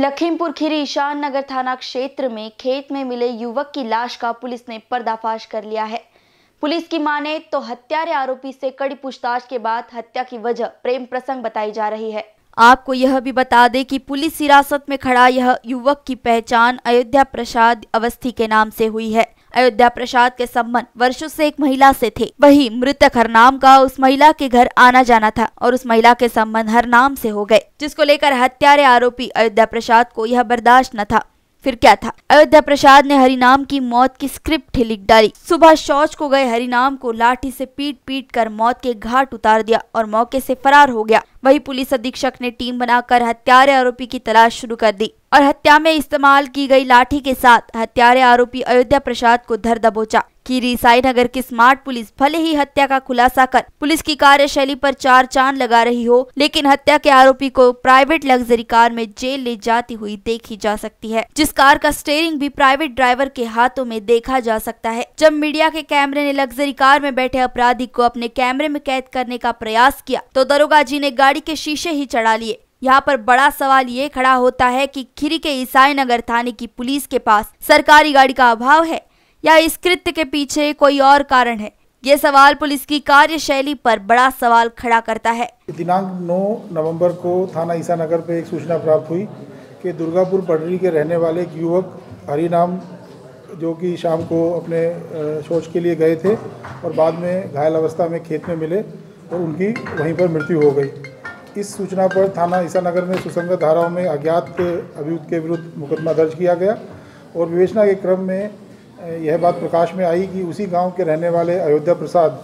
लखीमपुर खीरी ईशान नगर थाना क्षेत्र में खेत में मिले युवक की लाश का पुलिस ने पर्दाफाश कर लिया है पुलिस की माने तो हत्यारे आरोपी से कड़ी पूछताछ के बाद हत्या की वजह प्रेम प्रसंग बताई जा रही है आपको यह भी बता दें कि पुलिस हिरासत में खड़ा यह युवक की पहचान अयोध्या प्रसाद अवस्थी के नाम से हुई है अयोध्या प्रसाद के संबंध वर्षों से एक महिला से थे वही मृतक हरनाम का उस महिला के घर आना जाना था और उस महिला के संबंध हरनाम से हो गए जिसको लेकर हत्यारे आरोपी अयोध्या प्रसाद को यह बर्दाश्त न था फिर क्या था अयोध्या प्रसाद ने हरिनाम की मौत की स्क्रिप्ट लिख डाली सुबह शौच को गए हरिनाम को लाठी से पीट पीट कर मौत के घाट उतार दिया और मौके से फरार हो गया वही पुलिस अधीक्षक ने टीम बनाकर हत्यारे आरोपी की तलाश शुरू कर दी और हत्या में इस्तेमाल की गई लाठी के साथ हत्यारे आरोपी अयोध्या प्रसाद को धर दबोचा खीरी नगर की स्मार्ट पुलिस भले ही हत्या का खुलासा कर पुलिस की कार्यशैली पर चार चांद लगा रही हो लेकिन हत्या के आरोपी को प्राइवेट लग्जरी कार में जेल ले जाती हुई देखी जा सकती है जिस कार का स्टेयरिंग भी प्राइवेट ड्राइवर के हाथों में देखा जा सकता है जब मीडिया के कैमरे ने लग्जरी कार में बैठे अपराधी को अपने कैमरे में कैद करने का प्रयास किया तो दरोगा जी ने गाड़ी गाड़ी के शीशे ही चढ़ा लिए यहाँ पर बड़ा सवाल ये खड़ा होता है कि खिरी के ईसाई नगर थाने की पुलिस के पास सरकारी गाड़ी का अभाव है या इस कृत्य के पीछे कोई और कारण है ये सवाल पुलिस की कार्यशैली पर बड़ा सवाल खड़ा करता है दिनांक 9 नवंबर को थाना ईसा नगर पे एक सूचना प्राप्त हुई कि दुर्गापुर पटरी के रहने वाले एक युवक हरिनाम जो कि शाम को अपने शौच के लिए गए थे और बाद में घायल अवस्था में खेत में मिले और उनकी वहीं पर मृत्यु हो गई इस सूचना पर थाना ईसानगर में सुसंगत धाराओं में अज्ञात अभियुक्त के विरुद्ध मुकदमा दर्ज किया गया और विवेचना के क्रम में यह बात प्रकाश में आई कि उसी गांव के रहने वाले अयोध्या प्रसाद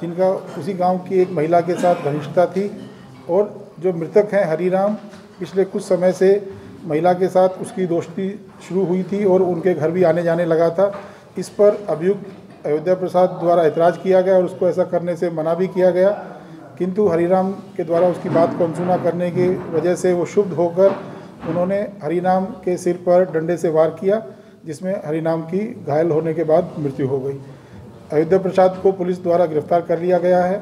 जिनका उसी गांव की एक महिला के साथ घनिष्ठता थी और जो मृतक हैं हरीराम पिछले कुछ समय से महिला के साथ उसकी दोस्ती शुरू हुई थी और उनके घर भी आने जाने लगा था इस पर अभियुक्त अयोध्या प्रसाद द्वारा ऐतराज़ किया गया और उसको ऐसा करने से मना भी किया गया किंतु हरिराम के द्वारा उसकी बात को अनसुना करने की वजह से वो शुभ होकर उन्होंने हरिनाम के सिर पर डंडे से वार किया जिसमें हरिनाम की घायल होने के बाद मृत्यु हो गई अयोध्या प्रसाद को पुलिस द्वारा गिरफ्तार कर लिया गया है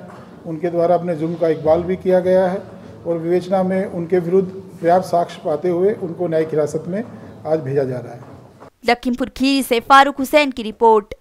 उनके द्वारा अपने जुर्म का इकबाल भी किया गया है और विवेचना में उनके विरुद्ध पर्याप्त साक्ष्य पाते हुए उनको न्यायिक हिरासत में आज भेजा जा रहा है लखीमपुर खीरी से फारूक हुसैन की रिपोर्ट